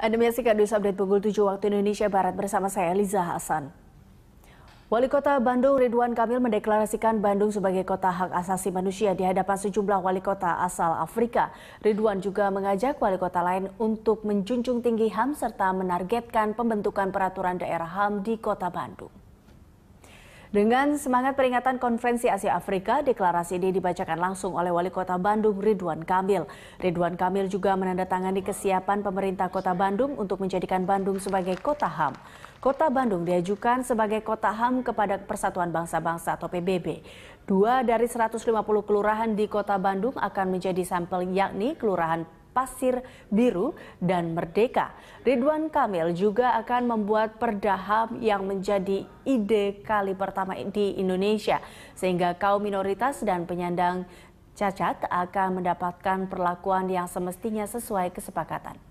Anda menyaksikan News Update pukul 7 waktu Indonesia Barat bersama saya Liza Hasan. Wali Kota Bandung Ridwan Kamil mendeklarasikan Bandung sebagai kota hak asasi manusia di hadapan sejumlah wali kota asal Afrika. Ridwan juga mengajak wali kota lain untuk menjunjung tinggi HAM serta menargetkan pembentukan peraturan daerah HAM di Kota Bandung. Dengan semangat peringatan Konferensi Asia Afrika, deklarasi ini dibacakan langsung oleh Wali Kota Bandung Ridwan Kamil. Ridwan Kamil juga menandatangani kesiapan pemerintah Kota Bandung untuk menjadikan Bandung sebagai kota HAM. Kota Bandung diajukan sebagai kota HAM kepada Persatuan Bangsa-Bangsa atau PBB. Dua dari 150 kelurahan di Kota Bandung akan menjadi sampel yakni Kelurahan Pasir Biru dan Merdeka. Ridwan Kamil juga akan membuat perdaham yang menjadi ide kali pertama di Indonesia sehingga kaum minoritas dan penyandang cacat akan mendapatkan perlakuan yang semestinya sesuai kesepakatan.